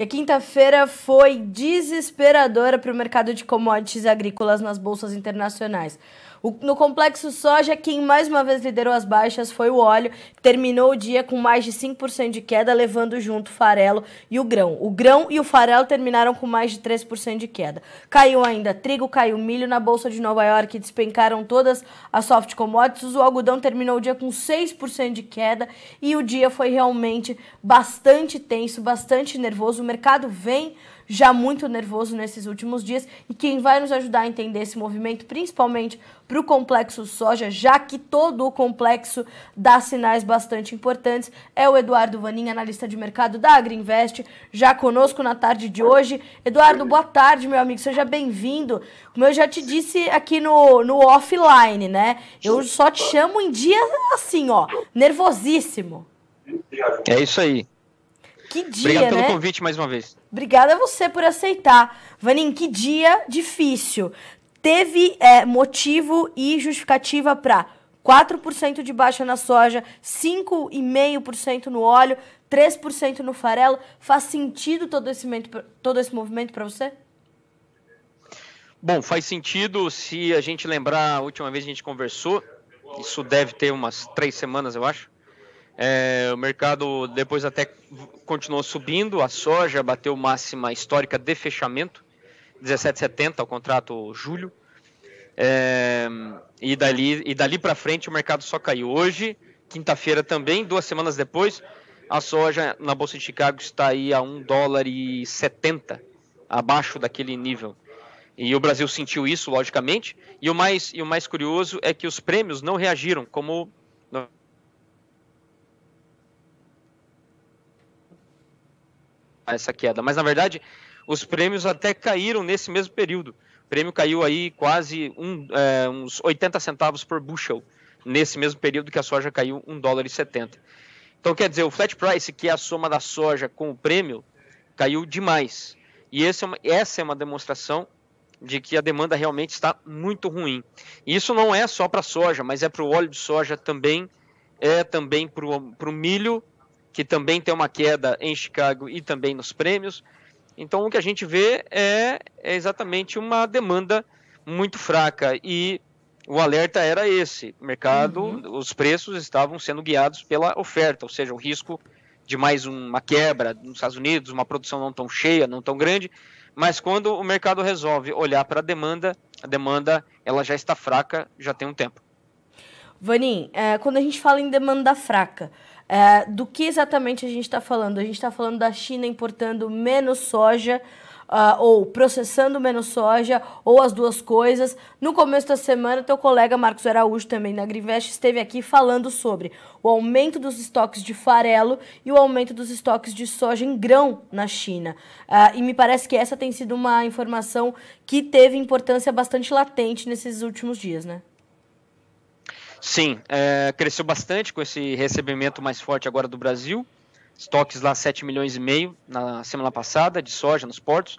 E a quinta-feira foi desesperadora para o mercado de commodities agrícolas nas bolsas internacionais. O, no complexo soja, quem mais uma vez liderou as baixas foi o óleo, que terminou o dia com mais de 5% de queda, levando junto o farelo e o grão. O grão e o farelo terminaram com mais de 3% de queda. Caiu ainda trigo, caiu milho na bolsa de Nova York, despencaram todas as soft commodities. O algodão terminou o dia com 6% de queda e o dia foi realmente bastante tenso, bastante nervoso mercado vem já muito nervoso nesses últimos dias e quem vai nos ajudar a entender esse movimento, principalmente para o complexo soja, já que todo o complexo dá sinais bastante importantes, é o Eduardo Vanin, analista de mercado da Agriinvest, já conosco na tarde de hoje. Eduardo, boa tarde, meu amigo, seja bem-vindo. Como eu já te disse aqui no, no offline, né? Eu só te chamo em dia assim, ó, nervosíssimo. É isso aí. Que dia, Obrigado pelo né? convite mais uma vez. Obrigada a você por aceitar. Vanin, que dia difícil. Teve é, motivo e justificativa para 4% de baixa na soja, 5,5% no óleo, 3% no farelo. Faz sentido todo esse, todo esse movimento para você? Bom, faz sentido se a gente lembrar, a última vez a gente conversou, isso deve ter umas três semanas, eu acho. É, o mercado depois até continuou subindo, a soja bateu máxima histórica de fechamento, 17,70 o contrato julho. É, e dali, e dali para frente o mercado só caiu. Hoje, quinta-feira também, duas semanas depois, a soja na Bolsa de Chicago está aí a 1 dólar e 70, abaixo daquele nível. E o Brasil sentiu isso, logicamente. E o mais, e o mais curioso é que os prêmios não reagiram, como essa queda. Mas, na verdade, os prêmios até caíram nesse mesmo período. O prêmio caiu aí quase um, é, uns 80 centavos por bushel, nesse mesmo período que a soja caiu 1 dólar e 70. Então, quer dizer, o flat price, que é a soma da soja com o prêmio, caiu demais. E é uma, essa é uma demonstração de que a demanda realmente está muito ruim. E isso não é só para soja, mas é para o óleo de soja também, é também para o milho que também tem uma queda em Chicago e também nos prêmios. Então, o que a gente vê é, é exatamente uma demanda muito fraca e o alerta era esse: mercado, uhum. os preços estavam sendo guiados pela oferta, ou seja, o risco de mais uma quebra nos Estados Unidos, uma produção não tão cheia, não tão grande. Mas quando o mercado resolve olhar para a demanda, a demanda ela já está fraca, já tem um tempo. Vanin, é, quando a gente fala em demanda fraca, é, do que exatamente a gente está falando? A gente está falando da China importando menos soja. Uh, ou processando menos soja, ou as duas coisas. No começo da semana, teu colega Marcos Araújo, também na Agrivest, esteve aqui falando sobre o aumento dos estoques de farelo e o aumento dos estoques de soja em grão na China. Uh, e me parece que essa tem sido uma informação que teve importância bastante latente nesses últimos dias, né? Sim, é, cresceu bastante com esse recebimento mais forte agora do Brasil. Estoques lá 7 milhões e meio na semana passada de soja nos portos.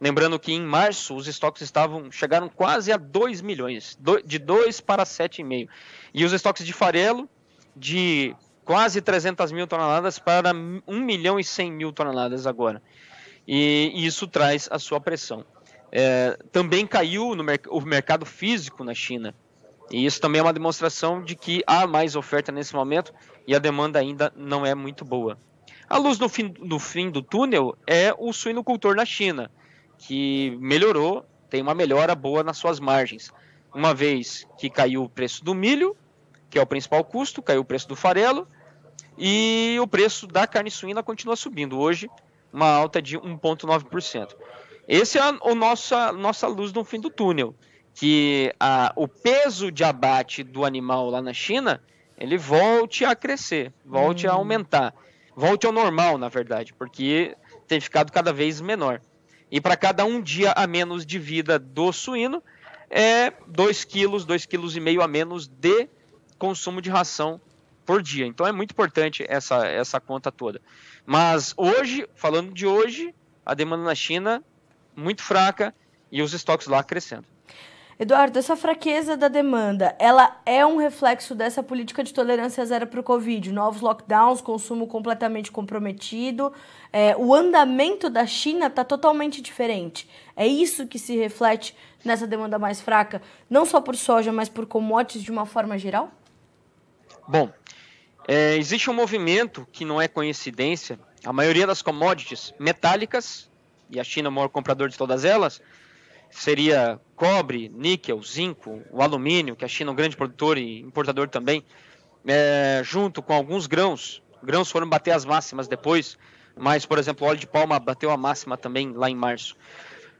Lembrando que em março os estoques estavam chegaram quase a 2 milhões, do, de 2 para 7,5. E os estoques de farelo de quase 300 mil toneladas para 1 milhão e 100 mil toneladas agora. E, e isso traz a sua pressão. É, também caiu no o mercado físico na China. E isso também é uma demonstração de que há mais oferta nesse momento e a demanda ainda não é muito boa. A luz no fim, no fim do túnel é o suinocultor na China, que melhorou, tem uma melhora boa nas suas margens. Uma vez que caiu o preço do milho, que é o principal custo, caiu o preço do farelo, e o preço da carne suína continua subindo. Hoje, uma alta de 1,9%. Essa é a, a nossa, nossa luz no fim do túnel que a, o peso de abate do animal lá na China ele volte a crescer, volte hum. a aumentar, volte ao normal, na verdade, porque tem ficado cada vez menor. E para cada um dia a menos de vida do suíno, é 2 quilos, 2,5 quilos e meio a menos de consumo de ração por dia. Então é muito importante essa, essa conta toda. Mas hoje, falando de hoje, a demanda na China muito fraca e os estoques lá crescendo. Eduardo, essa fraqueza da demanda, ela é um reflexo dessa política de tolerância zero para o Covid? Novos lockdowns, consumo completamente comprometido, é, o andamento da China está totalmente diferente. É isso que se reflete nessa demanda mais fraca, não só por soja, mas por commodities de uma forma geral? Bom, é, existe um movimento que não é coincidência. A maioria das commodities metálicas, e a China é o maior comprador de todas elas, seria cobre, níquel, zinco, o alumínio, que a China é um grande produtor e importador também, é, junto com alguns grãos. Grãos foram bater as máximas depois, mas, por exemplo, o óleo de palma bateu a máxima também lá em março.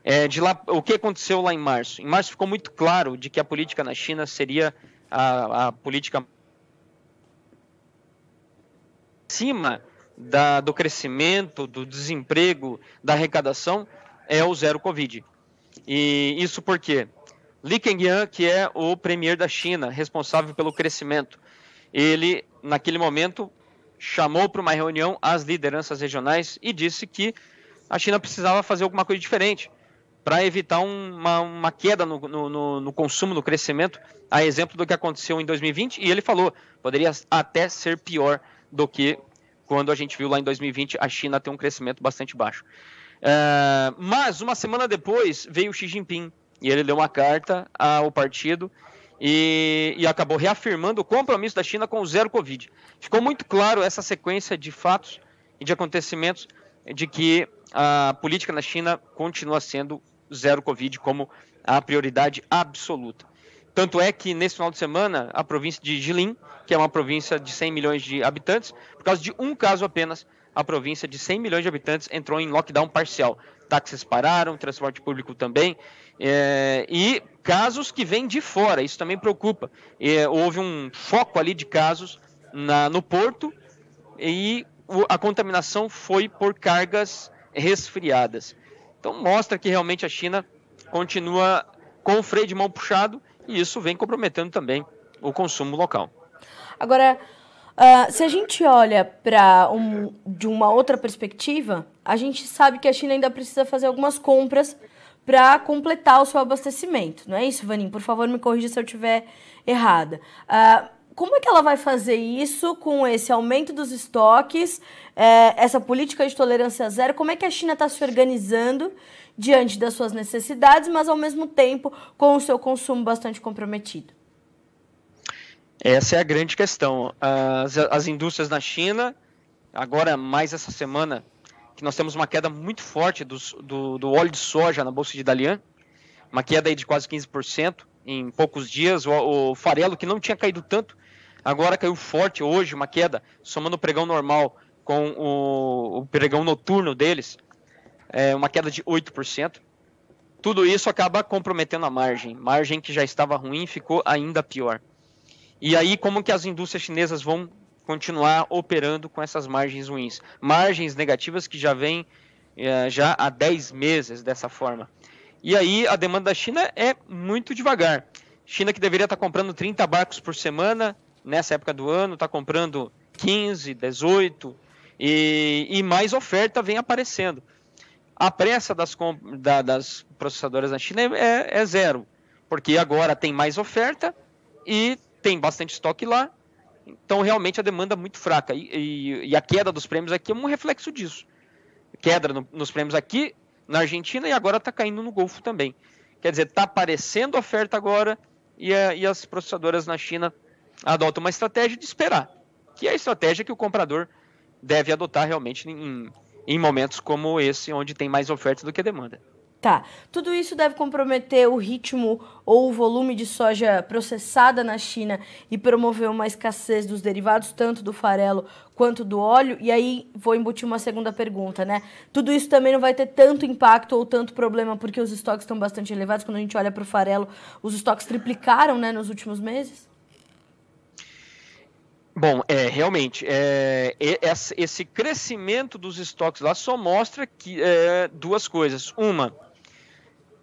É, de lá, o que aconteceu lá em março? Em março ficou muito claro de que a política na China seria a, a política acima da, do crescimento, do desemprego, da arrecadação, é o zero Covid. E isso porque Li Keqiang, que é o premier da China, responsável pelo crescimento, ele, naquele momento, chamou para uma reunião as lideranças regionais e disse que a China precisava fazer alguma coisa diferente para evitar uma, uma queda no, no, no, consumo, no crescimento, a exemplo do que aconteceu em 2020. E ele falou, poderia até ser pior do que quando a gente viu lá em 2020 a China ter um crescimento bastante baixo. Ah, mas uma semana depois veio Xi Jinping e ele deu uma carta ao partido e, e, acabou reafirmando o compromisso da China com o zero Covid. Ficou muito claro essa sequência de fatos e de acontecimentos de que a política na China continua sendo zero Covid como a prioridade absoluta. Tanto é que nesse final de semana, a província de Jilin, que é uma província de 100 milhões de habitantes, por causa de um caso apenas, a província de 100 milhões de habitantes entrou em lockdown parcial. Táxis pararam, transporte público também. É, e casos que vêm de fora, isso também preocupa. É, houve um foco ali de casos na, no porto e o, a contaminação foi por cargas resfriadas. Então mostra que realmente a China continua com o freio de mão puxado e isso vem comprometendo também o consumo local. Agora, Uh, se a gente olha para um, de uma outra perspectiva, a gente sabe que a China ainda precisa fazer algumas compras para completar o seu abastecimento. Não é isso, Vanim? Por favor, me corrija se eu estiver errada. Uh, como é que ela vai fazer isso com esse aumento dos estoques, é, essa política de tolerância zero? Como é que a China está se organizando diante das suas necessidades, mas ao mesmo tempo com o seu consumo bastante comprometido? Essa é a grande questão. As, as indústrias na China, agora mais essa semana, que nós temos uma queda muito forte do, do, do óleo de soja na Bolsa de Dalian, uma queda aí de quase 15% em poucos dias. O, o farelo, que não tinha caído tanto, agora caiu forte hoje, uma queda, somando o pregão normal com o, o pregão noturno deles, é uma queda de 8%. Tudo isso acaba comprometendo a margem. Margem que já estava ruim ficou ainda pior. E aí, como que as indústrias chinesas vão continuar operando com essas margens ruins? Margens negativas que já vêm é, eh, já há 10 meses dessa forma. E aí, a demanda da China é muito devagar. China que deveria estar comprando 30 barcos por semana nessa época do ano, está comprando 15, 18 e, e, mais oferta vem aparecendo. A pressa das, da, das processadoras na China é, é zero, porque agora tem mais oferta e tem bastante estoque lá, então realmente a demanda é muito fraca. E, e, e a queda dos prêmios aqui é um reflexo disso. Queda no, nos prêmios aqui na Argentina e agora está caindo no Golfo também. Quer dizer, está aparecendo oferta agora e, a, e as processadoras na China adotam uma estratégia de esperar, que é a estratégia que o comprador deve adotar realmente em, em momentos como esse, onde tem mais oferta do que demanda. Tá. Tudo isso deve comprometer o ritmo ou o volume de soja processada na China e promover uma escassez dos derivados, tanto do farelo quanto do óleo. E aí vou embutir uma segunda pergunta, né? Tudo isso também não vai ter tanto impacto ou tanto problema, porque os estoques estão bastante elevados. Quando a gente olha para o farelo, os estoques triplicaram né, nos últimos meses? Bom, é, realmente, é, esse crescimento dos estoques lá só mostra que, é, duas coisas. Uma,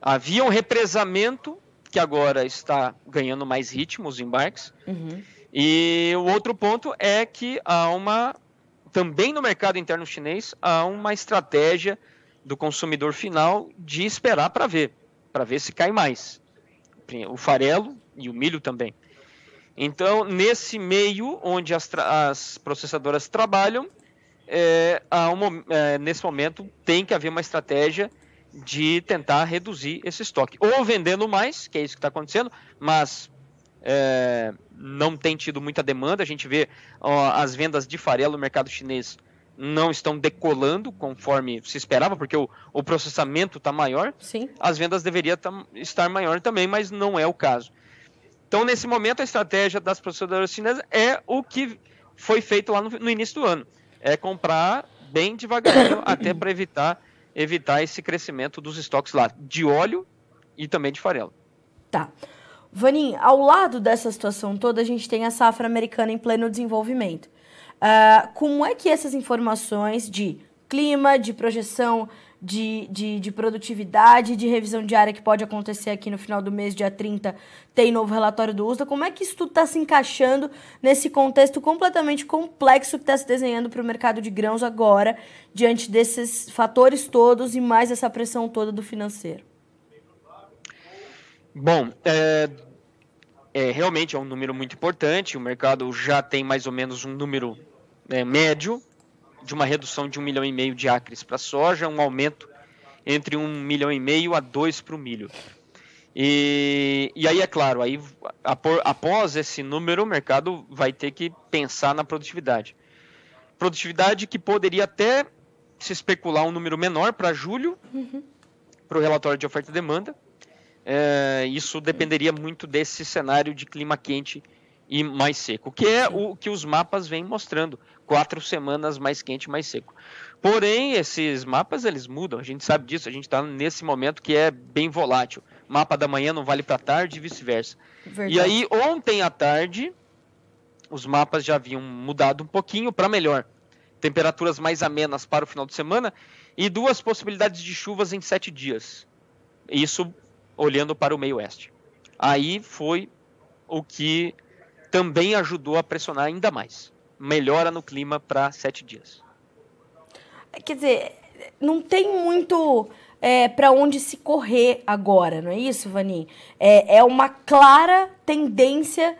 Havia um represamento, que agora está ganhando mais ritmo, os embarques. Uhum. E o outro ponto é que há uma. Também no mercado interno chinês, há uma estratégia do consumidor final de esperar para ver, para ver se cai mais. O farelo e o milho também. Então, nesse meio onde as, as processadoras trabalham, é, um, é, nesse momento tem que haver uma estratégia de tentar reduzir esse estoque. Ou vendendo mais, que é isso que está acontecendo, mas é, não tem tido muita demanda. A gente vê ó, as vendas de farelo no mercado chinês não estão decolando conforme se esperava, porque o, o processamento está maior. Sim. As vendas deveriam tam, estar maior também, mas não é o caso. Então, nesse momento, a estratégia das processadoras chinesas é o que foi feito lá no, no início do ano. É comprar bem devagarinho até para evitar evitar esse crescimento dos estoques lá de óleo e também de farelo. Tá. Vanin, ao lado dessa situação toda, a gente tem a safra americana em pleno desenvolvimento. Uh, como é que essas informações de clima, de projeção de, de, de, produtividade, de revisão diária que pode acontecer aqui no final do mês, dia 30, tem novo relatório do USDA. Como é que isso tudo está se encaixando nesse contexto completamente complexo que está se desenhando para o mercado de grãos agora, diante desses fatores todos e mais essa pressão toda do financeiro? Bom, é, é realmente é um número muito importante. O mercado já tem mais ou menos um número é, médio de uma redução de um milhão e meio de acres para soja, um aumento entre um milhão e meio a dois para o milho. E, e aí, é claro, aí após esse número, o mercado vai ter que pensar na produtividade. Produtividade que poderia até se especular um número menor para julho, uhum. para o relatório de oferta e demanda. É, isso dependeria muito desse cenário de clima quente e mais seco, que é o que os mapas vêm mostrando, quatro semanas mais quente, mais seco. Porém, esses mapas eles mudam, a gente sabe disso, a gente está nesse momento que é bem volátil. Mapa da manhã não vale para tarde e vice-versa. E aí ontem à tarde os mapas já haviam mudado um pouquinho para melhor. Temperaturas mais amenas para o final de semana e duas possibilidades de chuvas em sete dias. Isso olhando para o meio oeste. Aí foi o que também ajudou a pressionar ainda mais. Melhora no clima para sete dias. Quer dizer, não tem muito é, para onde se correr agora, não é isso, Vani? É, é uma clara tendência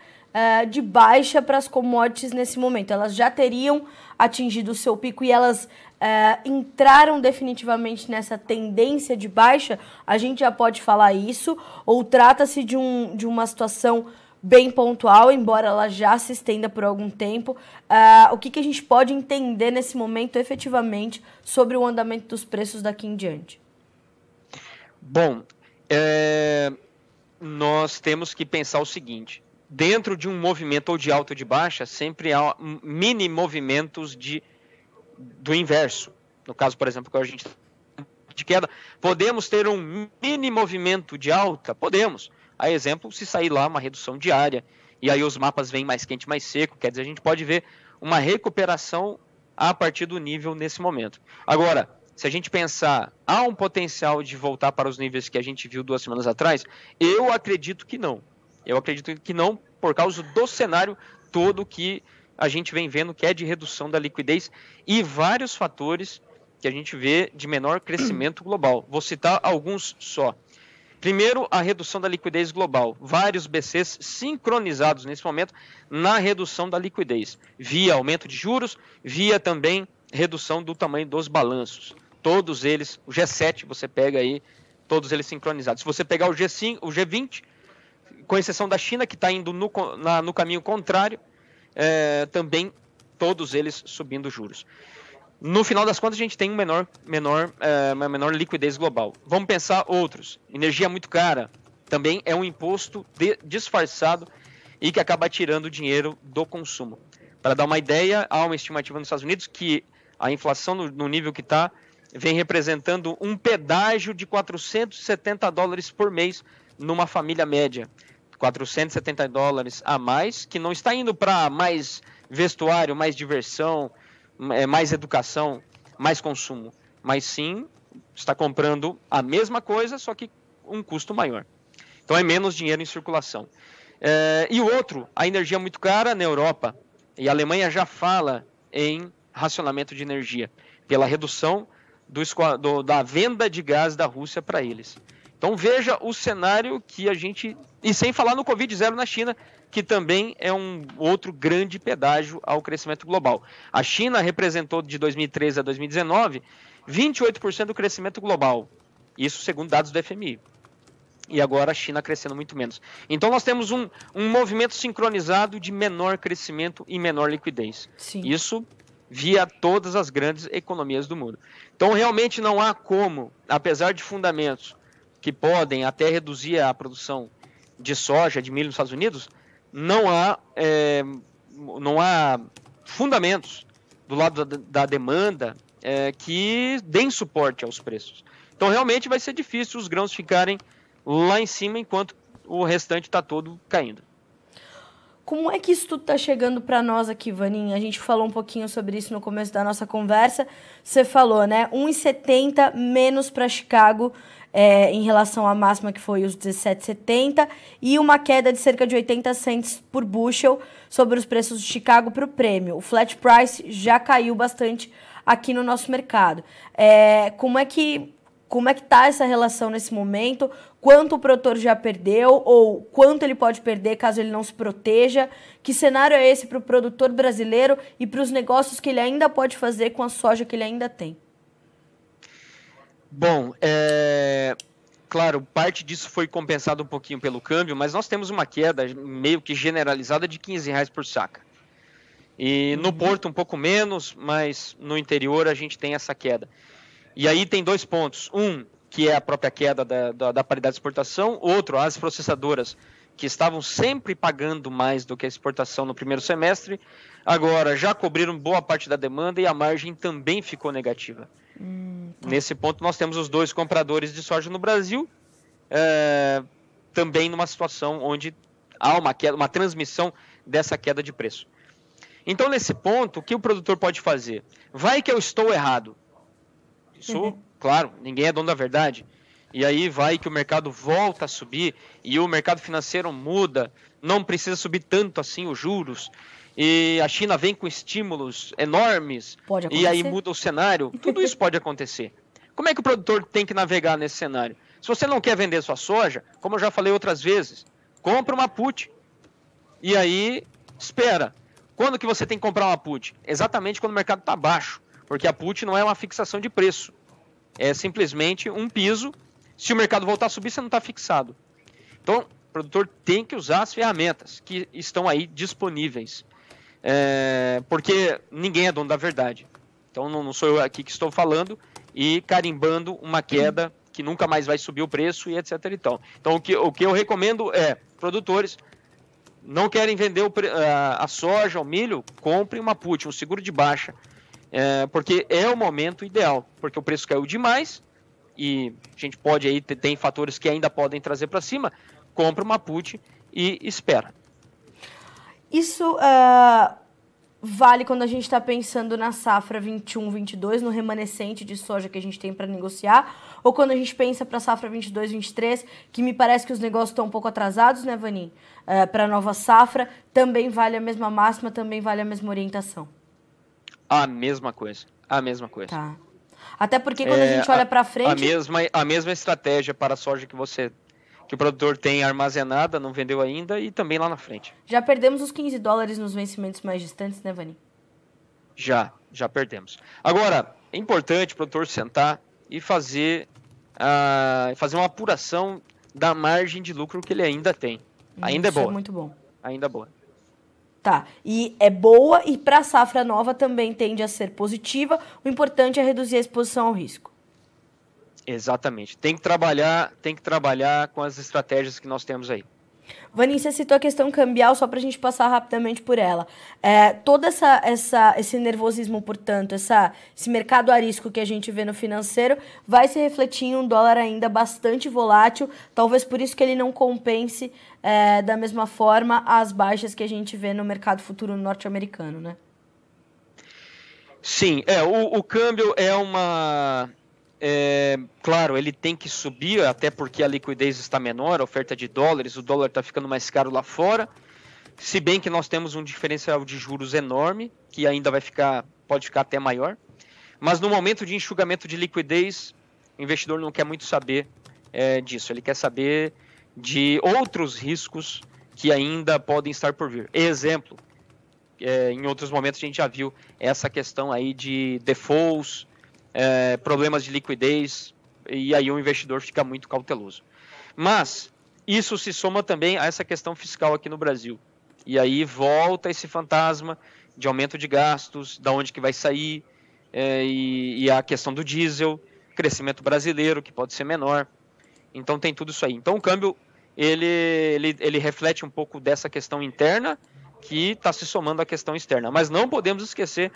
uh, de baixa para as commodities nesse momento. Elas já teriam atingido o seu pico e elas uh, entraram definitivamente nessa tendência de baixa. A gente já pode falar isso, ou trata-se de, um, de uma situação bem pontual, embora ela já se estenda por algum tempo. Uh, o que, que a gente pode entender nesse momento efetivamente sobre o andamento dos preços daqui em diante? Bom, é... nós temos que pensar o seguinte: dentro de um movimento ou de alta ou de baixa, sempre há mini movimentos de, do inverso. No caso, por exemplo, que a gente tá de queda, podemos ter um mini movimento de alta? Podemos a exemplo, se sair lá uma redução diária, e aí os mapas vêm mais quente, mais seco, quer dizer, a gente pode ver uma recuperação a partir do nível nesse momento. Agora, se a gente pensar, há um potencial de voltar para os níveis que a gente viu duas semanas atrás? Eu acredito que não. Eu acredito que não, por causa do cenário todo que a gente vem vendo, que é de redução da liquidez e vários fatores que a gente vê de menor crescimento global. Vou citar alguns só. Primeiro, a redução da liquidez global. Vários BCs sincronizados nesse momento na redução da liquidez, via aumento de juros, via também redução do tamanho dos balanços. Todos eles, o G7 você pega aí, todos eles sincronizados. Se você pegar o, G5, o G20, com exceção da China, que está indo no, na, no, caminho contrário, é, também todos eles subindo juros. No final das contas, a gente tem menor, menor, eh, uma menor liquidez global. Vamos pensar outros. Energia é muito cara também é um imposto de, disfarçado e que acaba tirando dinheiro do consumo. Para dar uma ideia, há uma estimativa nos Estados Unidos que a inflação no, no nível que está vem representando um pedágio de 470 dólares por mês numa família média. 470 dólares a mais, que não está indo para mais vestuário, mais diversão, é, mais educação, mais consumo, mas sim está comprando a mesma coisa, só que um custo maior. Então é menos dinheiro em circulação. É, e o outro, a energia é muito cara na Europa, e a Alemanha já fala em racionamento de energia, pela redução do, do, da venda de gás da Rússia para eles. Então veja o cenário que a gente. E sem falar no Covid zero na China, que também é um outro grande pedágio ao crescimento global. A China representou de 2013 a 2019 28% do crescimento global. Isso segundo dados do FMI. E agora a China crescendo muito menos. Então nós temos um, um movimento sincronizado de menor crescimento e menor liquidez. Sim. Isso via todas as grandes economias do mundo. Então realmente não há como, apesar de fundamentos que podem até reduzir a produção de soja, de milho nos Estados Unidos, não há, é, não há fundamentos do lado da, da demanda é, que deem suporte aos preços. Então, realmente vai ser difícil os grãos ficarem lá em cima enquanto o restante está todo caindo. Como é que isso tudo está chegando para nós aqui, Vaninha? A gente falou um pouquinho sobre isso no começo da nossa conversa. Você falou, né? 1,70 menos para Chicago é, em relação à máxima que foi os 17,70 e uma queda de cerca de 80 cents por bushel sobre os preços de Chicago para o prêmio. O flat price já caiu bastante aqui no nosso mercado. É, como é que como é que está essa relação nesse momento? Quanto o produtor já perdeu ou quanto ele pode perder caso ele não se proteja? Que cenário é esse para o produtor brasileiro e para os negócios que ele ainda pode fazer com a soja que ele ainda tem? Bom, é... claro, parte disso foi compensado um pouquinho pelo câmbio, mas nós temos uma queda meio que generalizada de 15 reais por saca. E no uhum. Porto um pouco menos, mas no interior a gente tem essa queda. E aí tem dois pontos. Um, que é a própria queda da, da, da paridade de exportação. Outro, as processadoras que estavam sempre pagando mais do que a exportação no primeiro semestre, agora já cobriram boa parte da demanda e a margem também ficou negativa. Hum, tá. Nesse ponto, nós temos os dois compradores de soja no Brasil, é, também numa situação onde há uma, queda, uma transmissão dessa queda de preço. Então, nesse ponto, o que o produtor pode fazer? Vai que eu estou errado. Isso, uhum. claro, ninguém é dono da verdade. E aí vai que o mercado volta a subir e o mercado financeiro muda, não precisa subir tanto assim os juros e a China vem com estímulos enormes e aí muda o cenário, tudo isso pode acontecer. Como é que o produtor tem que navegar nesse cenário? Se você não quer vender sua soja, como eu já falei outras vezes, compra uma put. E aí, espera. Quando que você tem que comprar uma put? Exatamente quando o mercado está baixo, porque a put não é uma fixação de preço. É simplesmente um piso. Se o mercado voltar a subir, você não está fixado. Então, o produtor tem que usar as ferramentas que estão aí disponíveis é, porque ninguém é dono da verdade. Então não, não, sou eu aqui que estou falando e carimbando uma queda que nunca mais vai subir o preço e etc. E tal. Então o que, o que eu recomendo é, produtores, não querem vender o, a, a soja, o milho, comprem uma put, um seguro de baixa, é, porque é o momento ideal, porque o preço caiu demais e a gente pode aí, tem fatores que ainda podem trazer para cima, compra uma put e espera. Isso uh, vale quando a gente está pensando na safra 21, 22, no remanescente de soja que a gente tem para negociar, ou quando a gente pensa para a safra 22, 23, que me parece que os negócios estão um pouco atrasados, né, Vanin? Uh, ah, para a nova safra, também vale a mesma máxima, também vale a mesma orientação. A mesma coisa, a mesma coisa. Tá. Até porque quando é, a gente olha para frente... A mesma, a mesma estratégia para a soja que você que o produtor tem armazenada, não vendeu ainda, e também lá na frente. Já perdemos os 15 dólares nos vencimentos mais distantes, né, Vani? Já, já perdemos. Agora, é importante o produtor sentar e fazer, uh, fazer uma apuração da margem de lucro que ele ainda tem. Hum, ainda é, é boa. É muito bom. Ainda é boa. Tá. E é boa e para a safra nova também tende a ser positiva. O importante é reduzir a exposição ao risco. Exatamente. Tem que trabalhar, tem que trabalhar com as estratégias que nós temos aí. Vanessa citou a questão cambial, só para a gente passar rapidamente por ela. É, todo essa, essa, esse nervosismo, portanto, essa, esse mercado a risco que a gente vê no financeiro, vai se refletir em um dólar ainda bastante volátil, talvez por isso que ele não compense é, da mesma forma as baixas que a gente vê no mercado futuro norte-americano, né? Sim, é, o, o câmbio é uma é, claro, ele tem que subir, até porque a liquidez está menor, a oferta de dólares, o dólar está ficando mais caro lá fora. Se bem que nós temos um diferencial de juros enorme, que ainda vai ficar, pode ficar até maior. Mas no momento de enxugamento de liquidez, o investidor não quer muito saber é, disso. Ele quer saber de outros riscos que ainda podem estar por vir. Exemplo, é, em outros momentos a gente já viu essa questão aí de defaults, é, problemas de liquidez, e aí o investidor fica muito cauteloso. Mas isso se soma também a essa questão fiscal aqui no Brasil. E aí volta esse fantasma de aumento de gastos, da onde que vai sair, é, e, e a questão do diesel, crescimento brasileiro, que pode ser menor. Então tem tudo isso aí. Então o câmbio ele, ele, ele reflete um pouco dessa questão interna que está se somando à questão externa. Mas não podemos esquecer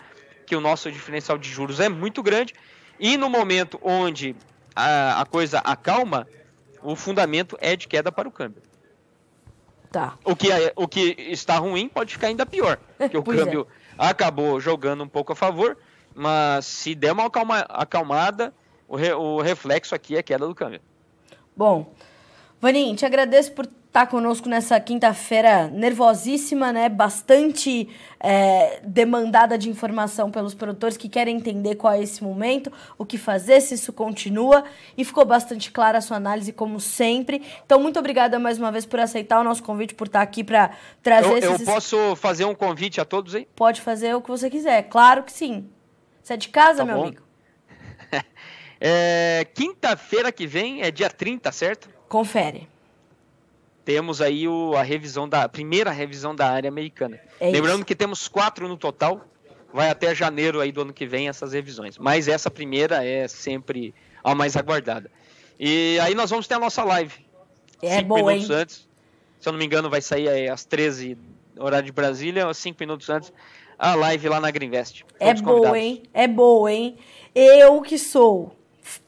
que o nosso diferencial de juros é muito grande, e no momento onde a, a coisa acalma, o fundamento é de queda para o câmbio. Tá. O que, é, o que está ruim pode ficar ainda pior, porque o é. câmbio é. acabou jogando um pouco a favor, mas se der uma acalma, acalmada, o, re, o reflexo aqui é queda do câmbio. Bom, Vanin, te agradeço por estar tá conosco nessa quinta-feira nervosíssima, né? Bastante é, demandada de informação pelos produtores que querem entender qual é esse momento, o que fazer, se isso continua. E ficou bastante clara a sua análise, como sempre. Então, muito obrigada mais uma vez por aceitar o nosso convite, por estar tá aqui para trazer eu, esses... Eu posso fazer um convite a todos, hein? Pode fazer o que você quiser, claro que sim. Você é de casa, tá meu bom. amigo? é, Quinta-feira que vem é dia 30, certo? Confere. Temos aí o, a revisão da primeira revisão da área americana. É Lembrando isso. que temos quatro no total. Vai até janeiro aí do ano que vem essas revisões. Mas essa primeira é sempre a mais aguardada. E aí nós vamos ter a nossa live. É cinco boa, minutos hein? antes. Se eu não me engano, vai sair às 13 horário de Brasília, cinco minutos antes, a live lá na Greenvest. É boa, hein? É boa, hein? Eu que sou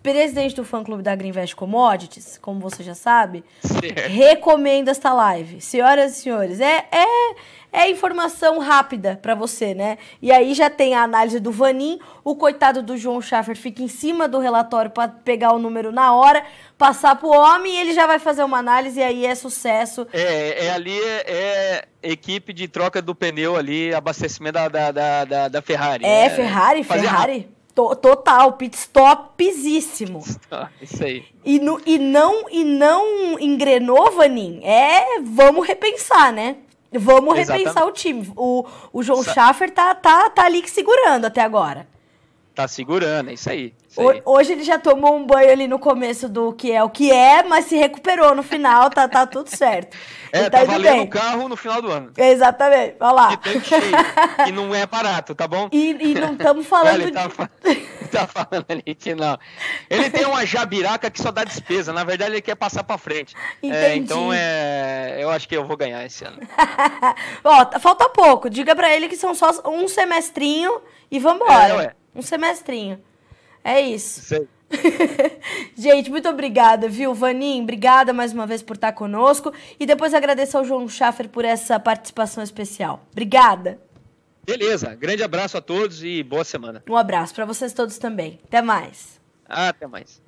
presidente do fã-clube da Greenvest Commodities, como você já sabe, certo. recomenda esta live. Senhoras e senhores, é, é, é informação rápida para você, né? E aí já tem a análise do Vanin, o coitado do João Schaffer fica em cima do relatório para pegar o número na hora, passar pro homem e ele já vai fazer uma análise e aí é sucesso. É, é ali é, é equipe de troca do pneu ali, abastecimento da, da, da, da Ferrari. É, né? Ferrari, Ferrari. Total, pit stopzíssimo. Isso aí. E, no, e, não, e não engrenou, Vanin? É, vamos repensar, né? Vamos Exatamente. repensar o time. O, o João Sa Schaffer tá, tá, tá ali segurando até agora tá segurando, é isso aí. Isso aí. Hoje ele já tomou um banho ali no começo do que é o que é, mas se recuperou no final, tá, tá tudo certo. É, ele tá, tá valendo bem. o carro no final do ano. Exatamente, olha lá. E, cheio, e não é barato, tá bom? E, e não estamos falando... Olha, ele tá, de... tá falando ali que não. Ele tem uma jabiraca que só dá despesa, na verdade ele quer passar pra frente. É, então é, eu acho que eu vou ganhar esse ano. Ó, falta pouco, diga pra ele que são só um semestrinho e vambora. É, ué. Um semestrinho. É isso. Sei. gente, muito obrigada, viu, Vaninho? Obrigada mais uma vez por estar conosco. E depois agradeço ao João Schaffer por essa participação especial. Obrigada. Beleza, grande abraço a todos e boa semana. Um abraço para vocês todos também. Até mais. Até mais.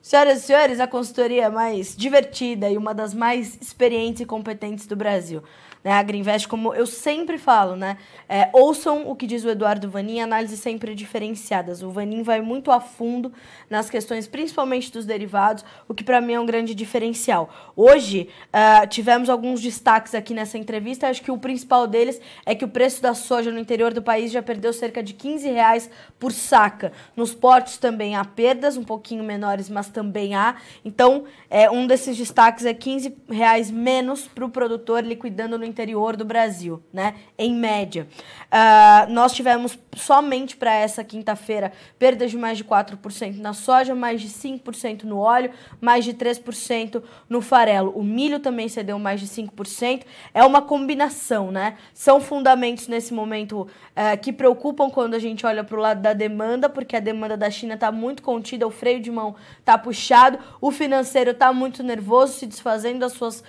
Senhoras e senhores, a consultoria mais divertida e uma das mais experientes e competentes do Brasil né? A Greenvest, como eu sempre falo, né? É, ouçam o que diz o Eduardo Vanin, análises sempre diferenciadas. O Vanin vai muito a fundo nas questões, principalmente dos derivados, o que para mim é um grande diferencial. Hoje, uh, tivemos alguns destaques aqui nessa entrevista. Acho que o principal deles é que o preço da soja no interior do país já perdeu cerca de 15 reais por saca. Nos portos também há perdas, um pouquinho menores, mas também há. Então, é, um desses destaques é 15 reais menos para o produtor liquidando no interior do Brasil, né? Em média. Uh, nós tivemos somente para essa quinta-feira perdas de mais de 4% na soja, mais de 5% no óleo, mais de 3% no farelo. O milho também cedeu mais de 5%. É uma combinação, né? São fundamentos nesse momento uh, que preocupam quando a gente olha para o lado da demanda, porque a demanda da China está muito contida, o freio de mão está puxado, o financeiro está muito nervoso, se desfazendo das suas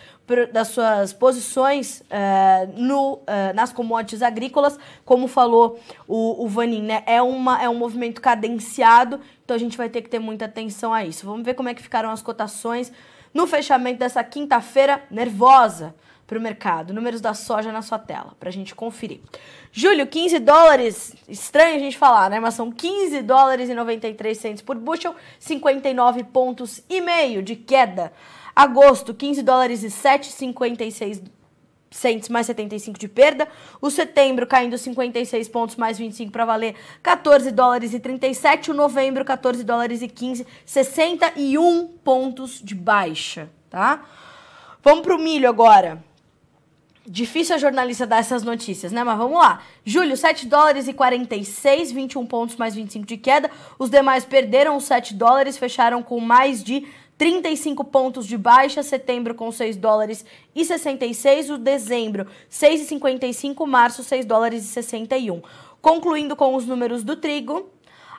das suas posições eh, no, eh, nas commodities agrícolas, como falou o, o Vanin, né? É, uma, é um movimento cadenciado, então a gente vai ter que ter muita atenção a isso. Vamos ver como é que ficaram as cotações no fechamento dessa quinta-feira nervosa para o mercado. Números da soja na sua tela, para a gente conferir. Julho, 15 dólares. Estranho a gente falar, né? Mas são 15 dólares e 93 por bushel, 59 pontos e meio de queda. Agosto, 15 dólares e 7,56 centes mais 75 de perda. O setembro caindo 56 pontos mais 25 para valer 14 dólares e 37. O novembro 14 dólares e 15, 61 pontos de baixa, tá? Vamos o milho agora. Difícil a jornalista dar essas notícias, né? Mas vamos lá. Julho, 7 dólares e 46, 21 pontos mais 25 de queda. Os demais perderam os 7 dólares, fecharam com mais de 35 pontos de baixa, setembro com 6 dólares e 66, o dezembro 6,55, março 6 dólares e 61. Concluindo com os números do trigo,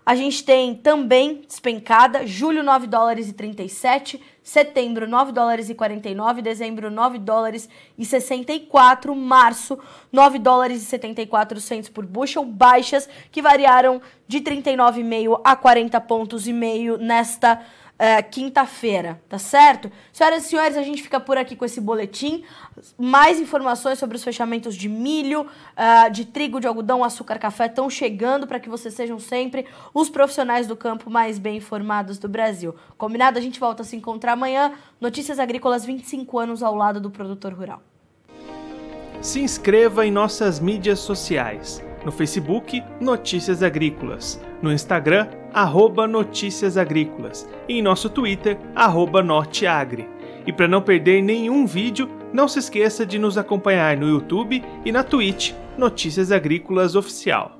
a gente tem também despencada, julho 9 dólares e 37, setembro 9 dólares e 49, dezembro 9 dólares e 64, março 9 dólares e 74 centos por bushel, baixas que variaram de 39,5 a 40 pontos e meio nesta é, quinta-feira, tá certo? Senhoras e senhores, a gente fica por aqui com esse boletim. Mais informações sobre os fechamentos de milho, uh, de trigo, de algodão, açúcar, café estão chegando para que vocês sejam sempre os profissionais do campo mais bem informados do Brasil. Combinado? A gente volta a se encontrar amanhã. Notícias Agrícolas 25 anos ao lado do produtor rural. Se inscreva em nossas mídias sociais no Facebook Notícias Agrícolas, no Instagram arroba Notícias Agrícolas e em nosso Twitter arroba Norteagri. E para não perder nenhum vídeo, não se esqueça de nos acompanhar no YouTube e na Twitch Notícias Agrícolas Oficial.